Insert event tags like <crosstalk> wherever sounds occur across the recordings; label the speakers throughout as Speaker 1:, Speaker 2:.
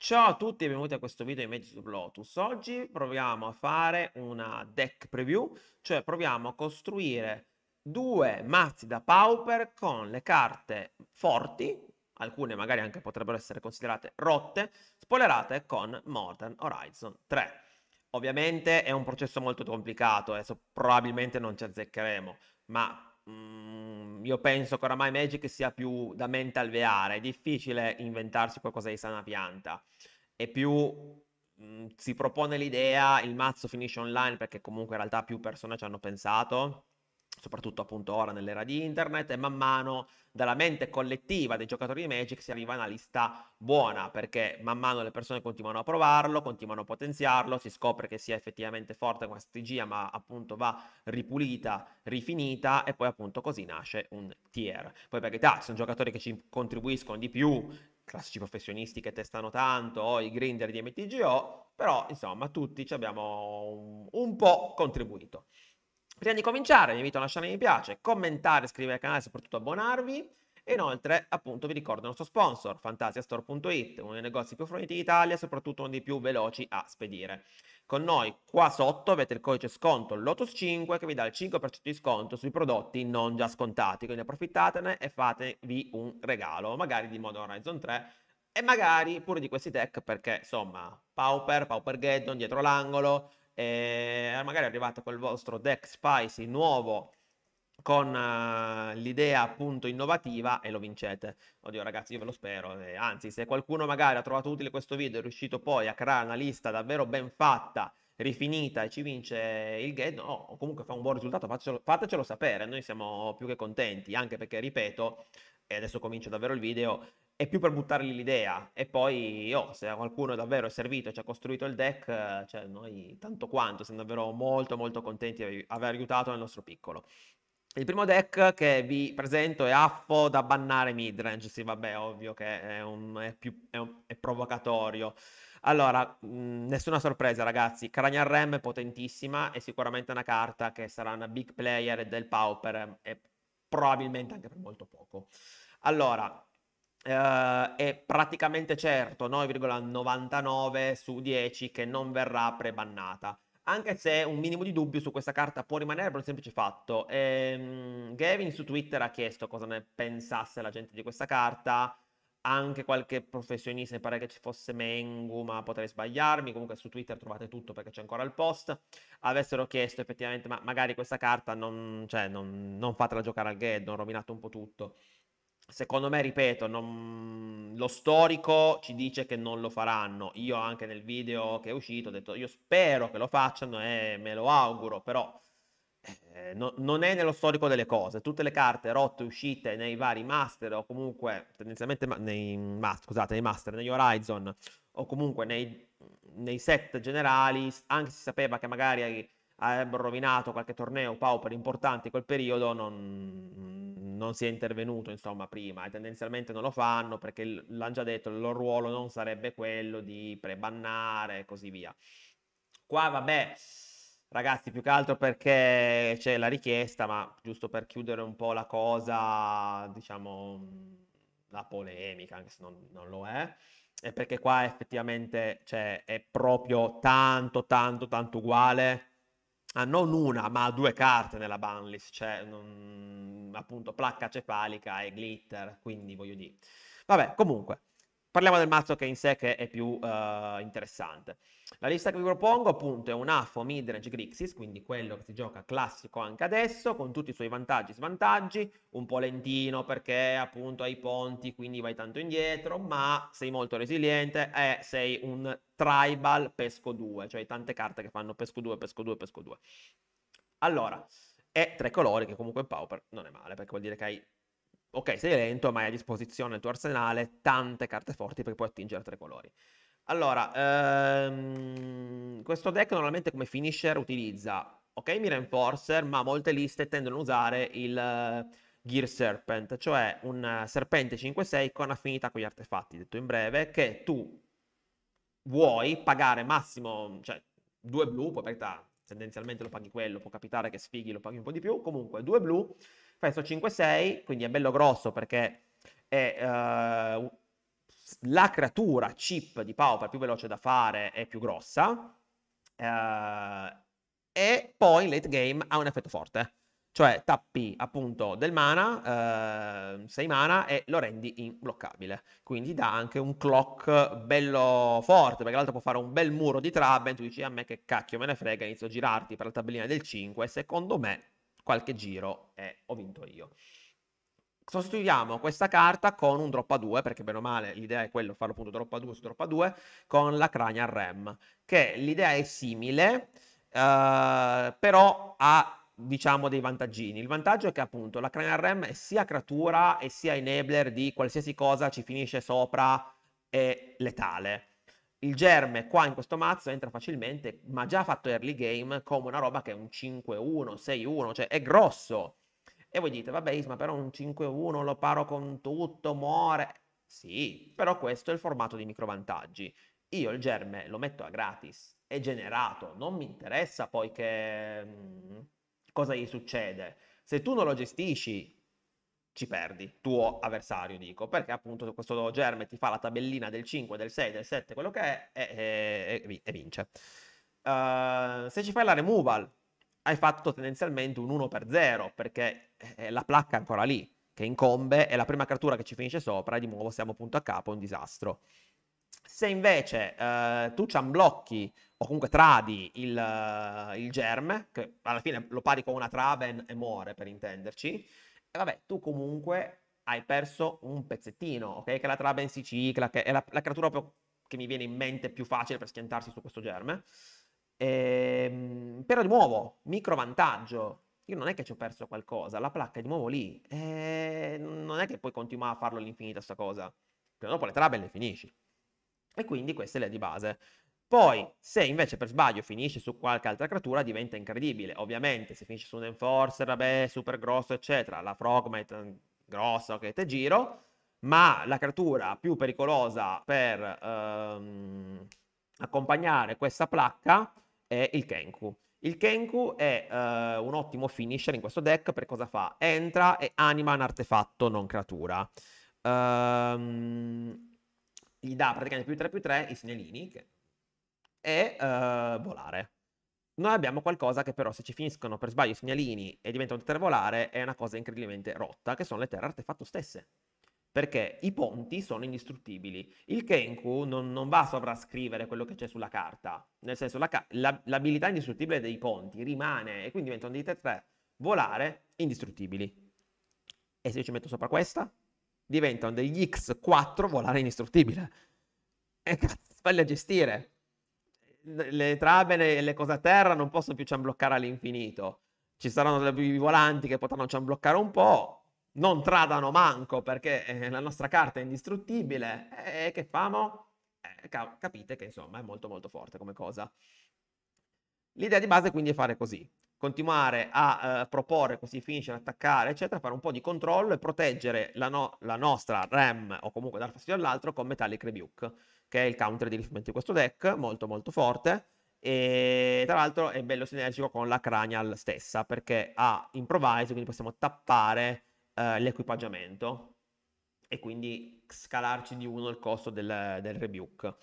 Speaker 1: Ciao a tutti e benvenuti a questo video di Magic of Lotus. Oggi proviamo a fare una deck preview, cioè proviamo a costruire due mazzi da pauper con le carte forti, alcune magari anche potrebbero essere considerate rotte, spoilerate con Modern Horizon 3. Ovviamente è un processo molto complicato, adesso probabilmente non ci azzeccheremo, ma mh, mm, io penso che oramai Magic sia più da mente alveare, è difficile inventarsi qualcosa di sana pianta, E più mh, mm, si propone l'idea, il mazzo finisce online perché comunque in realtà più persone ci hanno pensato soprattutto appunto ora nell'era di internet e man mano dalla mente collettiva dei giocatori di Magic si arriva a una lista buona perché man mano le persone continuano a provarlo, continuano a potenziarlo, si scopre che sia effettivamente forte come strategia ma appunto va ripulita, rifinita e poi appunto così nasce un tier. Poi per carità, sono giocatori che ci contribuiscono di più, classici professionisti che testano tanto o i grinder di MTGO, però insomma tutti ci abbiamo un, un po' contribuito. Prima di cominciare vi invito a lasciare mi piace, commentare, iscrivervi al canale e soprattutto abbonarvi. E inoltre, appunto, vi ricordo il nostro sponsor, fantasiastore.it, uno dei negozi più forniti d'Italia e soprattutto uno dei più veloci a spedire. Con noi qua sotto avete il codice sconto LOTUS5 che vi dà il 5% di sconto sui prodotti non già scontati, quindi approfittatene e fatevi un regalo, magari di Modern Horizon 3 e magari pure di questi tech perché insomma, Pauper, Pauper Geddon dietro l'angolo, eh, magari arrivate col vostro deck spicy nuovo con uh, l'idea appunto innovativa e lo vincete. Oddio ragazzi, io ve lo spero. Eh, anzi, se qualcuno magari ha trovato utile questo video e è riuscito poi a creare una lista davvero ben fatta, rifinita e ci vince il game, o comunque fa un buon risultato, fatecelo, fatecelo sapere. Noi siamo più che contenti, anche perché, ripeto, e adesso comincio davvero il video, è più per buttargli l'idea e poi oh, se a qualcuno davvero è servito e ci ha costruito il deck, cioè noi tanto quanto siamo davvero molto molto contenti di aver aiutato nel nostro piccolo. Il primo deck che vi presento è Affo da bannare midrange, sì vabbè ovvio che è, un, è, più, è, un, è provocatorio. Allora, mm, nessuna sorpresa ragazzi, Cranial Rem è potentissima, è sicuramente una carta che sarà una big player del Pauper e eh, probabilmente anche per molto poco. Allora, Uh, è praticamente certo 9,99 su 10 che non verrà prebannata. Anche se un minimo di dubbio su questa carta può rimanere per un semplice fatto. Ehm, Gavin su Twitter ha chiesto cosa ne pensasse la gente di questa carta. Anche qualche professionista, mi pare che ci fosse Mengu, ma potrei sbagliarmi. Comunque su Twitter trovate tutto perché c'è ancora il post. Avessero chiesto effettivamente, ma magari questa carta non, cioè, non, non fatela giocare al Ghetto, ho rovinato un po' tutto. Secondo me, ripeto, non... lo storico ci dice che non lo faranno. Io anche nel video che è uscito ho detto io spero che lo facciano e me lo auguro, però eh, no, non è nello storico delle cose. Tutte le carte rotte uscite nei vari master o comunque tendenzialmente nei, ma- scusate, nei master, negli Horizon o comunque nei, nei set generali, anche se sapeva che magari avrebbero rovinato qualche torneo pauper importante in quel periodo, non, non si è intervenuto insomma prima e tendenzialmente non lo fanno perché l'hanno già detto, il loro ruolo non sarebbe quello di prebannare e così via. Qua vabbè, ragazzi, più che altro perché c'è la richiesta, ma giusto per chiudere un po' la cosa, diciamo, la polemica, anche se non, non lo è, è perché qua effettivamente cioè, è proprio tanto, tanto, tanto uguale ha ah, non una ma due carte nella banlist, cioè non, appunto placca cefalica e glitter, quindi voglio dire. Vabbè, comunque. Parliamo del mazzo che in sé che è più uh, interessante. La lista che vi propongo appunto è un AFO Midrange Grixis, quindi quello che si gioca classico anche adesso, con tutti i suoi vantaggi e svantaggi, un po' lentino perché appunto hai i ponti, quindi vai tanto indietro, ma sei molto resiliente e sei un tribal pesco 2, cioè hai tante carte che fanno pesco 2, pesco 2, pesco 2. Allora, è tre colori che comunque in Pauper non è male, perché vuol dire che hai ok, sei lento, ma hai a disposizione nel tuo arsenale tante carte forti perché puoi attingere tre colori. Allora, ehm, questo deck normalmente come finisher utilizza, ok, Mira Enforcer, ma molte liste tendono a usare il uh, Gear Serpent, cioè un uh, serpente 5-6 con affinità con gli artefatti, detto in breve, che tu vuoi pagare massimo, cioè due blu, poi per carità, tendenzialmente lo paghi quello, può capitare che sfighi, lo paghi un po' di più, comunque due blu fai sto 5-6, quindi è bello grosso perché è, uh, la creatura chip di Pauper più veloce da fare è più grossa, uh, e poi in late game ha un effetto forte. Cioè tappi appunto del mana, uh, eh, 6 mana e lo rendi imbloccabile. Quindi dà anche un clock bello forte, perché l'altro può fare un bel muro di Trabant, tu dici a me che cacchio me ne frega, inizio a girarti per la tabellina del 5, secondo me qualche giro e ho vinto io. Sostituiamo questa carta con un drop a 2, perché bene o male l'idea è quello, farlo appunto drop a 2 su drop a 2, con la crania rem, che l'idea è simile, eh, però ha diciamo dei vantaggini. Il vantaggio è che appunto la cranial rem è sia creatura e sia enabler di qualsiasi cosa ci finisce sopra è letale il germe qua in questo mazzo entra facilmente, ma già ha fatto early game come una roba che è un 5-1, 6-1, cioè è grosso. E voi dite, vabbè Isma, però un 5-1 lo paro con tutto, muore. Sì, però questo è il formato di microvantaggi. Io il germe lo metto a gratis, è generato, non mi interessa poi che... Mm, cosa gli succede. Se tu non lo gestisci, ci perdi, tuo avversario dico, perché appunto questo germe ti fa la tabellina del 5, del 6, del 7, quello che è, e, e, e vince. Uh, se ci fai la removal, hai fatto tendenzialmente un 1 per 0, perché eh, la placca è ancora lì, che incombe, e la prima creatura che ci finisce sopra, e di nuovo siamo punto a capo, è un disastro. Se invece uh, tu ci unblocchi, o comunque tradi il, uh, il germe, che alla fine lo pari con una traben e muore per intenderci, e vabbè, tu comunque hai perso un pezzettino, ok? Che la traba ben si cicla, che è la, la creatura proprio che mi viene in mente più facile per schiantarsi su questo germe. Ehm, però di nuovo, micro vantaggio. Io non è che ci ho perso qualcosa, la placca è di nuovo lì. E eh, non è che puoi continuare a farlo all'infinito sta cosa. Prima dopo le trabelle le finisci. E quindi questa è la di base. Poi, se invece per sbaglio finisce su qualche altra creatura, diventa incredibile. Ovviamente, se finisce su un Enforcer, vabbè, super grosso, eccetera, la Frogmite mm, grossa, ok, te giro, ma la creatura più pericolosa per ehm, accompagnare questa placca è il Kenku. Il Kenku è eh, un ottimo finisher in questo deck perché cosa fa? Entra e anima un artefatto non creatura. Ehm, gli dà praticamente più 3 più 3 i segnalini, che e uh, volare. Noi abbiamo qualcosa che però se ci finiscono per sbaglio i segnalini e diventa un terra volare è una cosa incredibilmente rotta, che sono le terre artefatto stesse. Perché i ponti sono indistruttibili. Il Kenku non, non va a sovrascrivere quello che c'è sulla carta. Nel senso, la, la, l'abilità indistruttibile dei ponti rimane e quindi diventano dei terra volare indistruttibili. E se io ci metto sopra questa, diventano degli X4 volare indistruttibile. E <laughs> cazzo, falli a gestire le trabele e le cose a terra non possono più ciambloccare all'infinito. Ci saranno dei volanti che potranno ciambloccare un po', non tradano manco perché eh, la nostra carta è indistruttibile. E eh, che famo? Eh, capite che insomma è molto molto forte come cosa. L'idea di base quindi è fare così. Continuare a eh, proporre questi finisce, attaccare, eccetera, fare un po' di controllo e proteggere la, no- la nostra RAM o comunque dar fastidio all'altro con Metallic Rebuke che è il counter di riferimento di questo deck, molto molto forte. E tra l'altro è bello sinergico con la Cranial stessa, perché ha improvviso, quindi possiamo tappare eh, l'equipaggiamento e quindi scalarci di uno il costo del, del rebuke.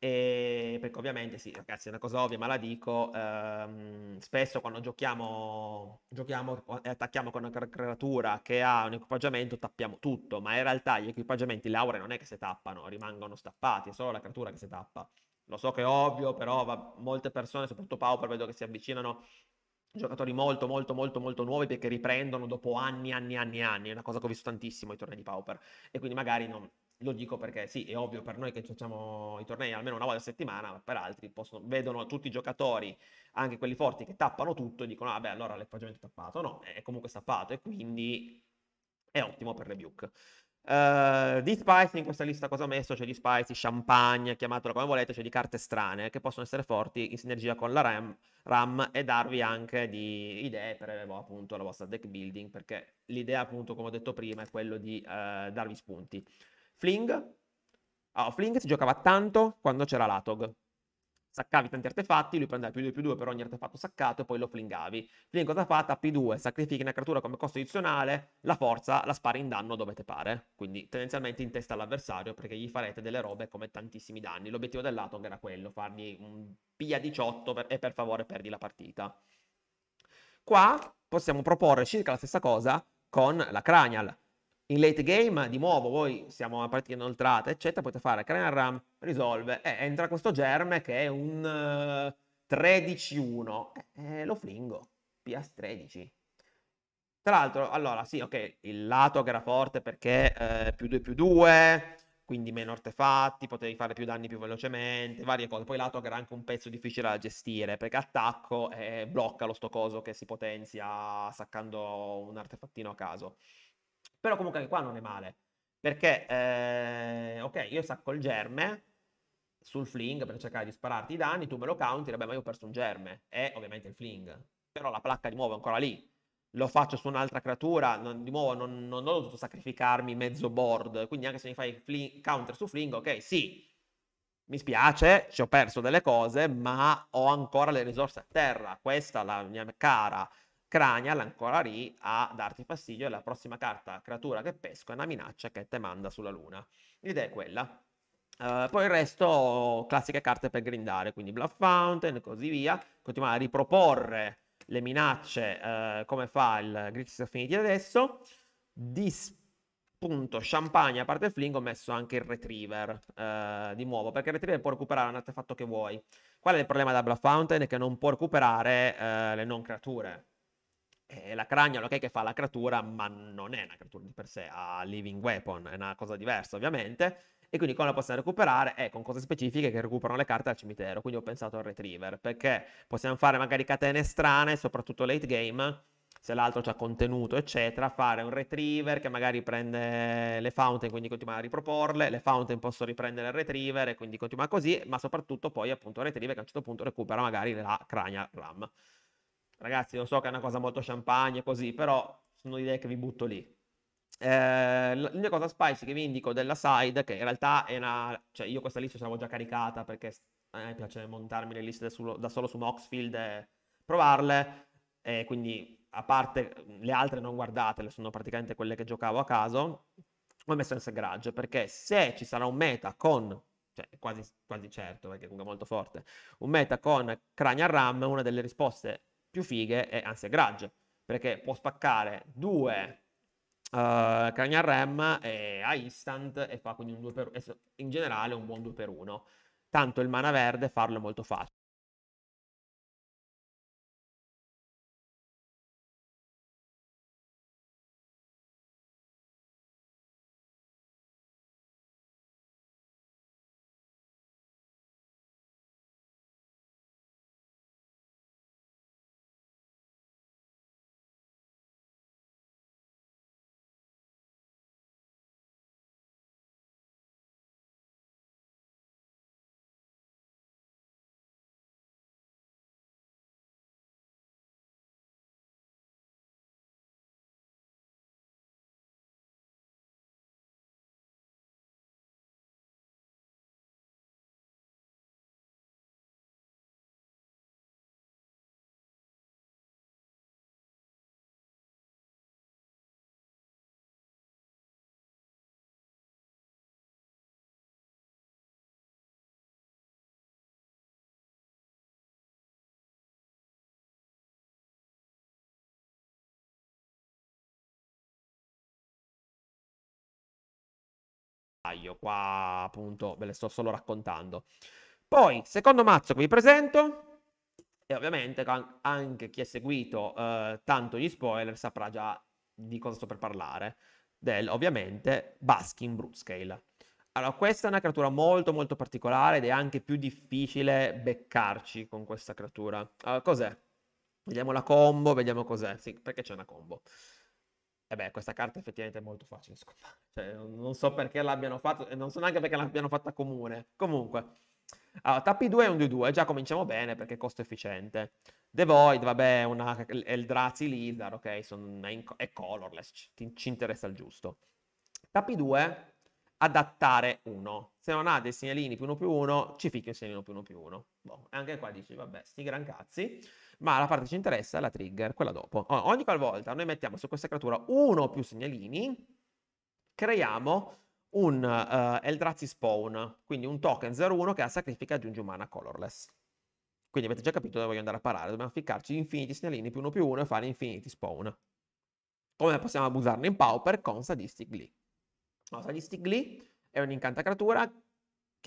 Speaker 1: E ehm, perché ovviamente, sì, ragazzi, è una cosa ovvia, ma la dico, ehm, spesso quando giochiamo, giochiamo e attacchiamo con una creatura che ha un equipaggiamento, tappiamo tutto, ma in realtà gli equipaggiamenti, le aure non è che si tappano, rimangono stappati, è solo la creatura che si tappa. Lo so che è ovvio, però va, molte persone, soprattutto Pauper, vedo che si avvicinano giocatori molto, molto, molto, molto nuovi perché riprendono dopo anni, anni, anni, anni. È una cosa che ho visto tantissimo ai tornei di Pauper. E quindi magari non, lo dico perché sì, è ovvio per noi che facciamo i tornei almeno una volta a settimana, ma per altri possono, vedono tutti i giocatori, anche quelli forti, che tappano tutto e dicono, vabbè, ah, allora l'equipaggiamento è tappato. No, è comunque tappato e quindi è ottimo per le Uh, di Spicy in questa lista cosa ho messo? C'è di Spicy, champagne, chiamatelo come volete, c'è di carte strane che possono essere forti in sinergia con la RAM, RAM e darvi anche di idee per boh, appunto la vostra deck building perché l'idea appunto come ho detto prima è quello di uh, darvi spunti. Fling. Ah, oh, Fling si giocava tanto quando c'era l'Atog. Saccavi tanti artefatti, lui prendeva più 2 più 2 per ogni artefatto saccato e poi lo flingavi. Fling cosa fa? Tappi 2, sacrifichi una creatura come costo addizionale, la forza la spari in danno dove te pare. Quindi tendenzialmente in testa all'avversario perché gli farete delle robe come tantissimi danni. L'obiettivo dell'Atog era quello, fargli un pia 18 per... e per favore perdi la partita. Qua possiamo proporre circa la stessa cosa con la Cranial. In late game, di nuovo, voi siamo a partita inoltrata, eccetera, potete fare Krenner Ram, risolve, e eh, entra questo germe che è un uh, eh, 13-1, eh, eh, lo flingo, Pias 13 Tra l'altro, allora, sì, ok, il lato che era forte perché eh, più 2 più 2, quindi meno artefatti, potevi fare più danni più velocemente, varie cose. Poi lato che era anche un pezzo difficile da gestire, perché attacco e eh, blocca lo sto coso che si potenzia saccando un artefattino a caso. Però comunque anche qua non è male. Perché, eh, ok, io sacco il germe sul fling per cercare di spararti i danni, tu me lo counti, vabbè, ma io ho perso un germe. E ovviamente il fling. Però la placca di nuovo è ancora lì. Lo faccio su un'altra creatura, non, di nuovo non, non, non ho dovuto sacrificarmi mezzo board. Quindi anche se mi fai fling, counter su fling, ok, sì, mi spiace, ci ho perso delle cose, ma ho ancora le risorse a terra. Questa, è la mia cara Cranial ancora lì a darti fastidio e la prossima carta creatura che pesco è una minaccia che te manda sulla luna. L'idea è quella. Uh, poi il resto, classiche carte per grindare, quindi Bluff Fountain e così via. Continuare a riproporre le minacce uh, come fa il Grixis Affinity adesso. Di punto champagne a parte il fling ho messo anche il retriever uh, di nuovo, perché il retriever può recuperare un artefatto che vuoi. Qual è il problema da Bluff Fountain? È che non può recuperare le non creature è eh, la cragna, ok, che fa la creatura, ma non è una creatura di per sé, ha living weapon, è una cosa diversa ovviamente. E quindi come la possiamo recuperare? È eh, con cose specifiche che recuperano le carte dal cimitero. Quindi ho pensato al retriever, perché possiamo fare magari catene strane, soprattutto late game, se l'altro ha contenuto, eccetera, fare un retriever che magari prende le fountain, quindi continua a riproporle, le fountain posso riprendere il retriever e quindi continua così, ma soprattutto poi appunto il retriever che a un certo punto recupera magari la crania RAM. Ragazzi, lo so che è una cosa molto champagne, così, però sono idee che vi butto lì. Eh, l'unica cosa spicy che vi indico della side, che in realtà è una... cioè io questa lista ce l'avevo già caricata perché a me piace montarmi le liste da, solo, da solo su Moxfield e provarle, e quindi a parte le altre non guardatele, sono praticamente quelle che giocavo a caso, ho messo in Garage perché se ci sarà un meta con, cioè quasi, quasi certo perché comunque è molto forte, un meta con Cranial Ram, una delle risposte più fighe è Ansia Grudge, perché può spaccare due uh, eh, Cranial Ram e, a instant e fa quindi un 2 per, 1, in generale un buon 2 per 1. Tanto il mana verde farlo è molto facile. dettaglio, qua appunto ve le sto solo raccontando. Poi, secondo mazzo che vi presento, e ovviamente anche chi ha seguito eh, tanto gli spoiler saprà già di cosa sto per parlare, del ovviamente Baskin Brutscale. Allora, questa è una creatura molto molto particolare ed è anche più difficile beccarci con questa creatura. Allora, cos'è? Vediamo la combo, vediamo cos'è, sì, perché c'è una combo. E eh beh, questa carta effettivamente è molto facile scopare. <laughs> Cioè, non so perché l'abbiano fatto, e non so neanche perché l'abbiano fatta comune. Comunque, allora, tappi 2 e 1 di 2 già cominciamo bene perché è costo efficiente. The Void, vabbè, è il Drazi Lizard, ok, son, è, in, è, colorless, ci, ci, interessa il giusto. Tappi 2, adattare 1. Se non ha dei segnalini più 1 più 1, ci fichi un segnalino più 1 più 1. Boh, anche qua dici, vabbè, sti gran cazzi ma la parte che ci interessa è la trigger, quella dopo. Ogni qualvolta noi mettiamo su questa creatura uno o più segnalini, creiamo un uh, Eldrazi Spawn, quindi un token 01 che la sacrifica e aggiunge umana colorless. Quindi avete già capito dove voglio andare a parare, dobbiamo ficcarci infiniti segnalini più uno più uno e fare infiniti spawn. Come possiamo abusarne in Pauper con Sadistic Glee? No, Sadistic Glee è creatura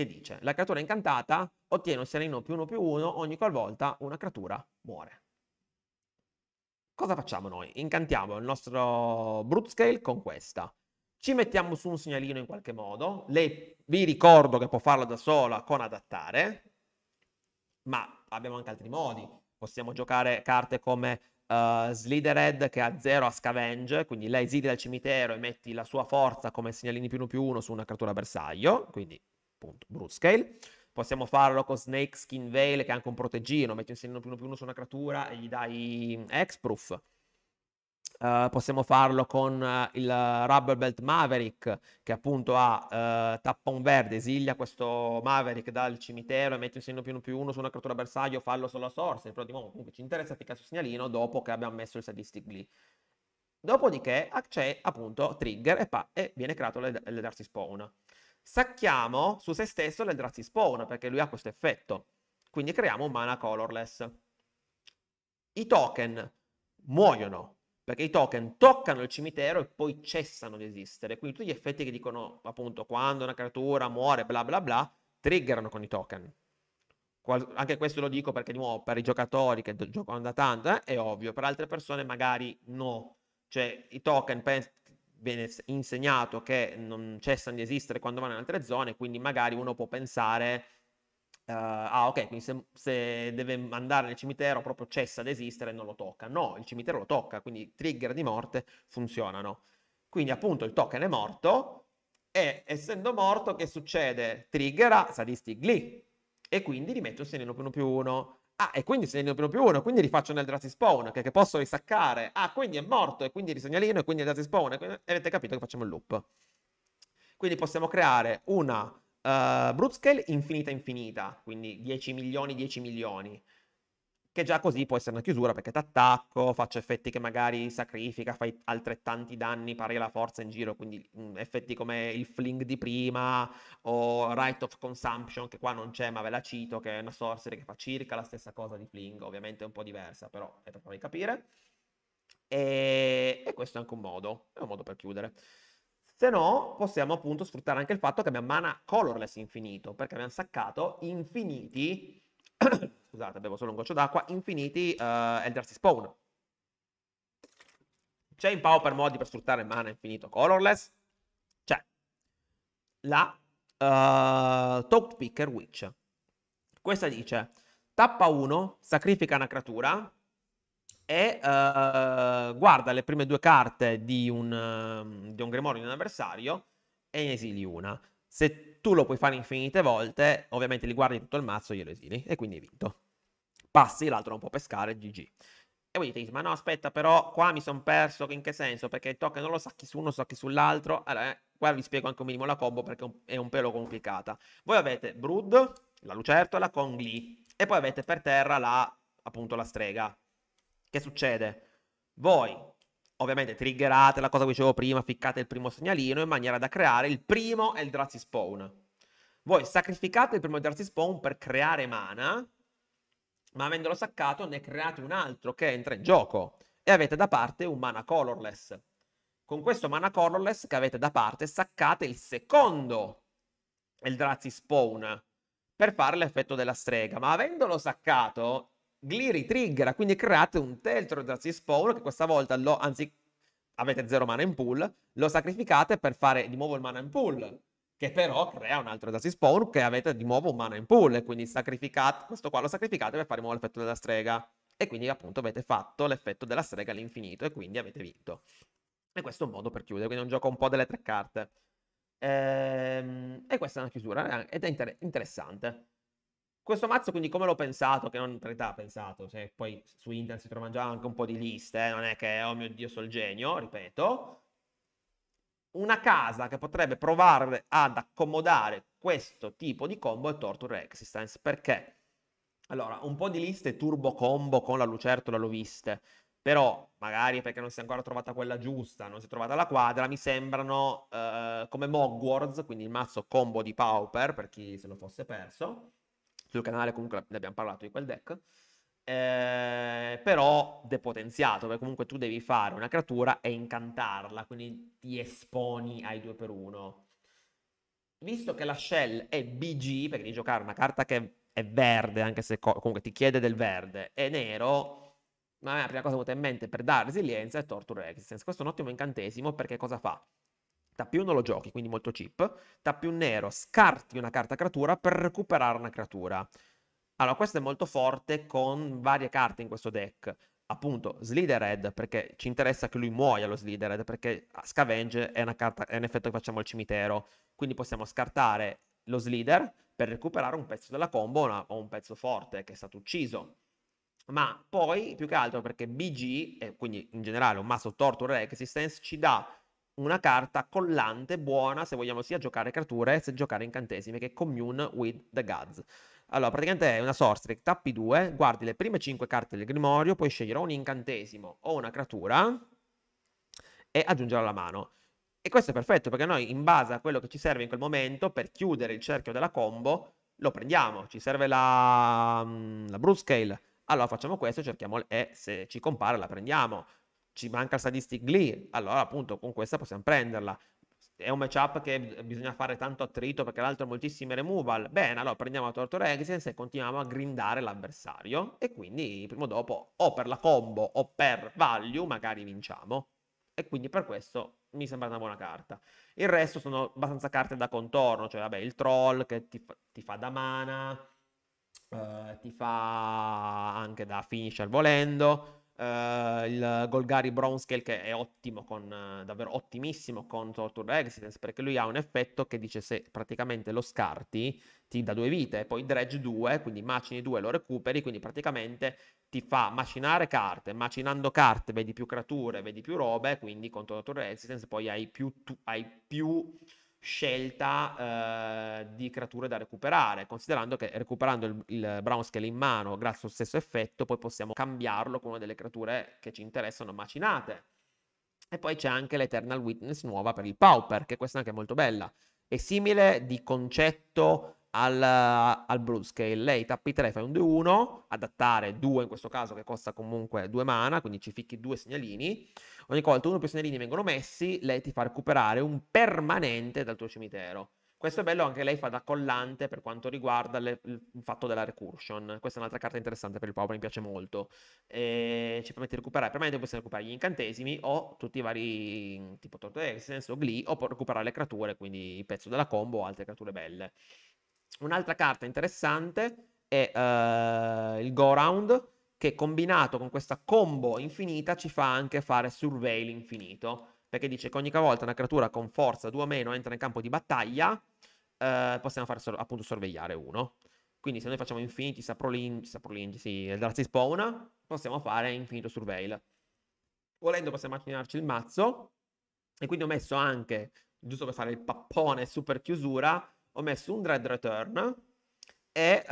Speaker 1: che dice la creatura incantata ottiene un sereno più uno più uno ogni qualvolta una creatura muore. Cosa facciamo noi? Incantiamo il nostro brute scale con questa. Ci mettiamo su un segnalino in qualche modo. Lei vi ricordo che può farlo da sola con adattare, ma abbiamo anche altri modi. Possiamo giocare carte come uh, eh, Slidered che ha 0 a scavenge, quindi lei esili dal cimitero e metti la sua forza come segnalini più uno più uno su una creatura bersaglio, quindi appunto, Broodscale. Possiamo farlo con Snake Skin Veil, che è anche un proteggino, metti un segno più 1 più 1 su una creatura e gli dai Hexproof. Uh, possiamo farlo con uh, il Rubber Belt Maverick, che appunto ha uh, un verde, esilia questo Maverick dal cimitero e mette un segno più 1 più 1 su una creatura bersaglio, fallo sulla source, però di nuovo comunque ci interessa ficcare sul segnalino dopo che abbiamo messo il sadistic glee. Dopodiché c'è appunto trigger e, e viene creato l'ed- l'edarsi spawn sacchiamo su se stesso l'Eldrazi Spawn, perché lui ha questo effetto. Quindi creiamo un mana colorless. I token muoiono, perché i token toccano il cimitero e poi cessano di esistere. Quindi tutti gli effetti che dicono, appunto, quando una creatura muore, bla bla bla, triggerano con i token. Qual- anche questo lo dico perché, di nuovo, per i giocatori che do- giocano da tanto, eh, è ovvio. Per altre persone magari no. Cioè, i token, pens- viene insegnato che non cessano di esistere quando vanno in altre zone, quindi magari uno può pensare, uh, ah ok, quindi se, se, deve andare nel cimitero proprio cessa di esistere e non lo tocca. No, il cimitero lo tocca, quindi trigger di morte funzionano. Quindi appunto il token è morto e essendo morto che succede? Triggera Sadistic Glee e quindi gli metto un segno più 1 più 1. Ah, e quindi se ne più più uno, quindi rifaccio nel draft spawn, che, che, posso risaccare. Ah, quindi è morto, e quindi risegnalino, e quindi è draft spawn. E avete capito che facciamo il loop. Quindi possiamo creare una uh, brute scale infinita infinita, quindi 10 milioni, 10 milioni che già così può essere una chiusura perché ti attacco, faccio effetti che magari sacrifica, fai altrettanti danni, pari alla forza in giro, quindi mhmm, effetti come il fling di prima o right of consumption, che qua non c'è ma ve la cito, che è una sorcery che fa circa la stessa cosa di fling, ovviamente è un po' diversa, però è per farvi capire. E... e questo è anche un modo, è un modo per chiudere. Se no, possiamo appunto sfruttare anche il fatto che abbiamo mana colorless infinito, perché abbiamo saccato infiniti scusate, bevo solo un goccio d'acqua, infiniti uh, eh, Elder Spawn. C'è in Pauper modi per sfruttare mana infinito colorless? C'è. La uh, eh, Talk Picker Witch. Questa dice, tappa 1, sacrifica una creatura e uh, guarda le prime due carte di un, uh, di un grimorio di un avversario e ne esili una. Se tu lo puoi fare infinite volte, ovviamente li guardi tutto il mazzo e glielo esili. E quindi hai vinto. Passi, l'altro non può pescare, GG. E voi dite, ma no, aspetta, però qua mi sono perso, in che senso? Perché il token non lo sa chi su uno, sa chi sull'altro. Allora, eh, qua vi spiego anche un minimo la combo perché è un pelo complicata. Voi avete Brood, la lucertola con Glee, e poi avete per terra la, appunto, la strega. Che succede? Voi ovviamente triggerate la cosa che dicevo prima, ficcate il primo segnalino in maniera da creare il primo Eldrazi Spawn. Voi sacrificate il primo Eldrazi Spawn per creare mana, ma avendolo saccato ne create un altro che entra in gioco e avete da parte un mana colorless. Con questo mana colorless che avete da parte saccate il secondo Eldrazi Spawn per fare l'effetto della strega, ma avendolo saccato Gliri trigger, quindi create un Teltro Drazzy Spawn che questa volta lo, anzi, avete zero mana in pool, lo sacrificate per fare di nuovo il mana in pool, che però crea un altro Drazzy Spawn che avete di nuovo un mana in pool, e quindi sacrificate, questo qua lo sacrificate per fare di nuovo l'effetto della strega. E quindi appunto avete fatto l'effetto della strega all'infinito e quindi avete vinto. E questo è un modo per chiudere, quindi è un gioco un po' delle tre carte. Ehm, e questa è una chiusura eh, ed è inter interessante. Questo mazzo quindi come l'ho pensato, che non in realtà ho pensato, se poi su internet si trovano già anche un po' di liste, eh, non è che oh mio Dio sono il genio, ripeto. Una casa che potrebbe provare ad accomodare questo tipo di combo è Torture Existence, perché? Allora, un po' di liste turbo combo con la lucertola l'ho viste, però magari perché non si è ancora trovata quella giusta, non si è trovata la quadra, mi sembrano eh, come Mogwards, quindi il mazzo combo di Pauper, per chi se lo fosse perso, sul canale comunque ne abbiamo parlato di quel deck, eh, però depotenziato, perché comunque tu devi fare una creatura e incantarla, quindi ti esponi ai 2 per 1 Visto che la shell è BG, perché devi giocare una carta che è verde, anche se co- comunque ti chiede del verde, è nero, ma la prima cosa che mi in mente per dare resilienza è Torture Resistance. Questo è un ottimo incantesimo perché cosa fa? tappi 1 lo giochi, quindi molto cheap, tappi un nero, scarti una carta creatura per recuperare una creatura. Allora, questo è molto forte con varie carte in questo deck. Appunto, Slidered, perché ci interessa che lui muoia lo Slidered, perché Scavenge è, carta, è un effetto che facciamo al cimitero. Quindi possiamo scartare lo Slider per recuperare un pezzo della combo una, o un pezzo forte che è stato ucciso. Ma poi, più che altro, perché BG, e quindi in generale un mazzo Torture Existence, ci dà una carta collante buona se vogliamo sia giocare creature sia giocare incantesimi che è Commune with the Gods. Allora, praticamente è una sorcery, tappi 2, guardi le prime 5 carte del grimorio, puoi scegliere un incantesimo o una creatura e aggiungerla alla mano. E questo è perfetto perché noi in base a quello che ci serve in quel momento per chiudere il cerchio della combo lo prendiamo, ci serve la, mm, la Brute Scale, allora facciamo questo, cerchiamo e se ci compare la prendiamo ci manca il statistic lì, allora appunto con questa possiamo prenderla. È un matchup che bisogna fare tanto attrito perché l'altro ha moltissime removal. Bene, allora prendiamo la Torture Existence e continuiamo a grindare l'avversario. E quindi prima o dopo o per la combo o per value magari vinciamo. E quindi per questo mi sembra una buona carta. Il resto sono abbastanza carte da contorno, cioè vabbè il troll che ti fa, ti fa da mana, eh, ti fa anche da finisher volendo Uh, il Golgari Bronskel che è ottimo con, uh, davvero ottimissimo con Torture Existence perché lui ha un effetto che dice se praticamente lo scarti ti dà due vite poi dredge 2 quindi macini 2 lo recuperi quindi praticamente ti fa macinare carte macinando carte vedi più creature vedi più robe quindi con Torture Existence poi hai più, tu, hai più scelta eh, di creature da recuperare, considerando che recuperando il, il brown scale in mano grazie allo stesso effetto poi possiamo cambiarlo con una delle creature che ci interessano macinate. E poi c'è anche l'Eternal Witness nuova per il Pauper, che questa anche è molto bella. È simile di concetto al, al brood scale. Lei tappi 3, fai un 2-1, adattare 2 in questo caso che costa comunque 2 mana, quindi ci ficchi 2 segnalini. Ogni volta uno o più segnalini vengono messi, lei ti fa recuperare un permanente dal tuo cimitero. Questo è bello, anche lei fa da collante per quanto riguarda le, il fatto della recursion. Questa è un'altra carta interessante per il Power, mi piace molto. E ci permette di recuperare, permanente possiamo recuperare gli incantesimi o tutti i vari tipo Torto Existence o Glee, o recuperare le creature, quindi il pezzo della combo o altre creature belle. Un'altra carta interessante è uh, il Go Round, che combinato con questa combo infinita ci fa anche fare Surveil infinito, perché dice che ogni volta una creatura con forza 2 o meno entra in campo di battaglia, uh, possiamo fare sor- appunto sorvegliare uno. Quindi se noi facciamo infiniti saprolingi, saprolingi sì, Eldrazi spawna, possiamo fare infinito surveil. Volendo possiamo macchinarci il mazzo, e quindi ho messo anche, giusto per fare il pappone super chiusura, ho messo un dread return e, uh,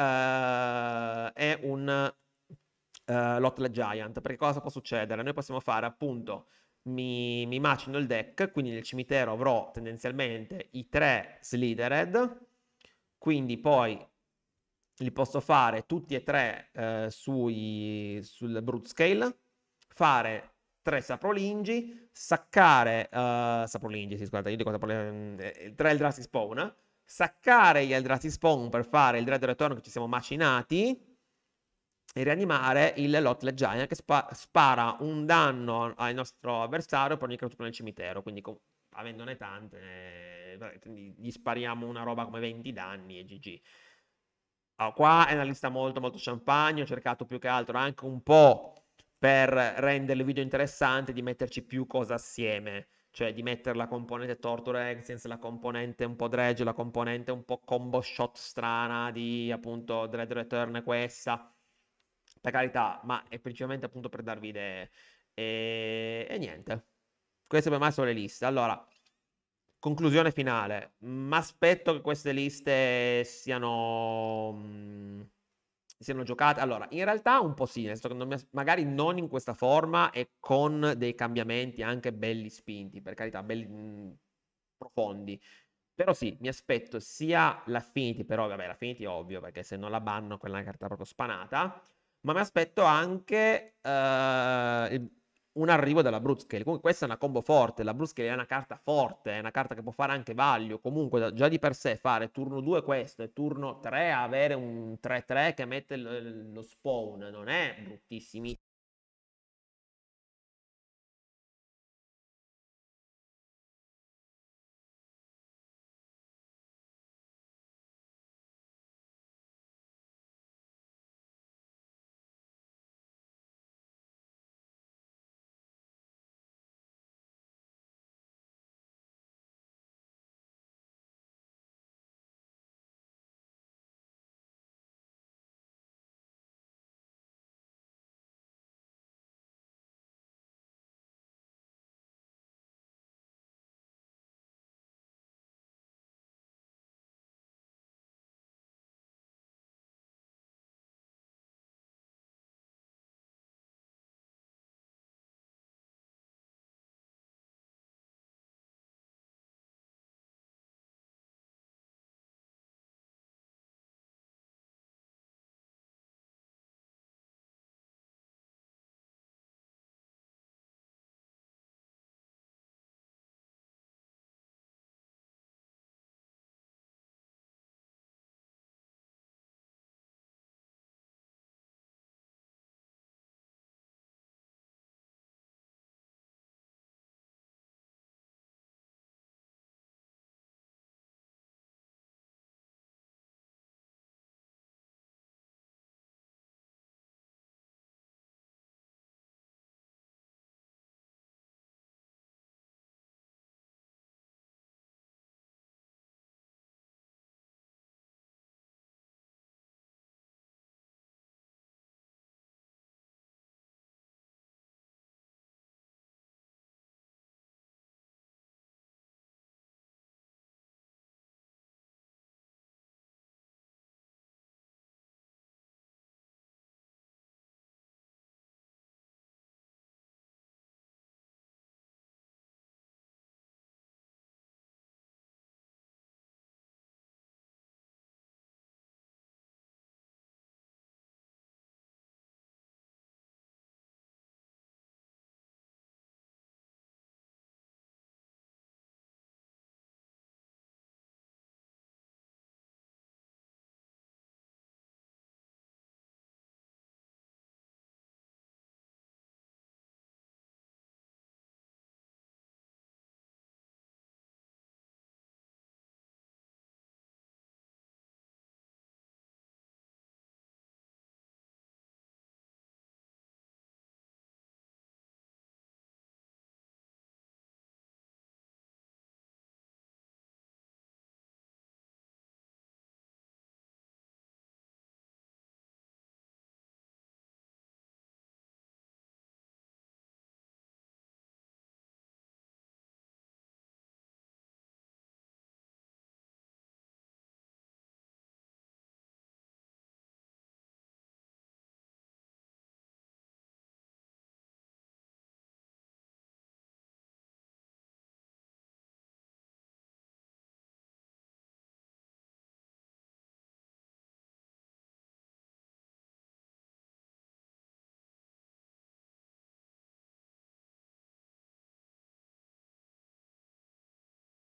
Speaker 1: eh, e un uh, eh, Lotlet Giant, perché cosa può succedere? Noi possiamo fare appunto, mi, mi macino il deck, quindi nel cimitero avrò tendenzialmente i tre Slithered, quindi poi li posso fare tutti e tre eh, sui, sul brute scale, fare tre saprolingi, saccare, uh, saprolingi, sì, scusate, io dico saprolingi, tre Eldrassi spawn, saccare gli Eldrazi Spawn per fare il Dread Return che ci siamo macinati e rianimare il Lotla Giant che spa spara un danno al nostro avversario per ogni creatura nel cimitero, quindi avendone tante eh, gli spariamo una roba come 20 danni e GG. Allora, ah, qua è una lista molto molto champagne, ho cercato più che altro anche un po' per rendere il video interessante di metterci più cose assieme cioè di mettere la componente Torture Accents, la componente un po' dredge, la componente un po' combo shot strana di appunto Dread Return questa, per carità, ma è principalmente appunto per darvi idee. E, e niente, queste per me sono le liste. Allora, conclusione finale, mi aspetto che queste liste siano mm, siano giocate. Allora, in realtà un po' sì, nel senso che non mi, magari non in questa forma e con dei cambiamenti anche belli spinti, per carità, belli mh, mhmm, profondi. Però sì, mi aspetto sia l'Affinity, però vabbè, l'Affinity è ovvio, perché se non la banno quella è una carta proprio spanata, ma mi aspetto anche uh, il, un arrivo della Brutzkale. Comunque questa è una combo forte, la Brutzkale è una carta forte, è una carta che può fare anche value, comunque già di per sé fare turno 2 questo e turno 3 avere un 3-3 che mette lo spawn non è bruttissimi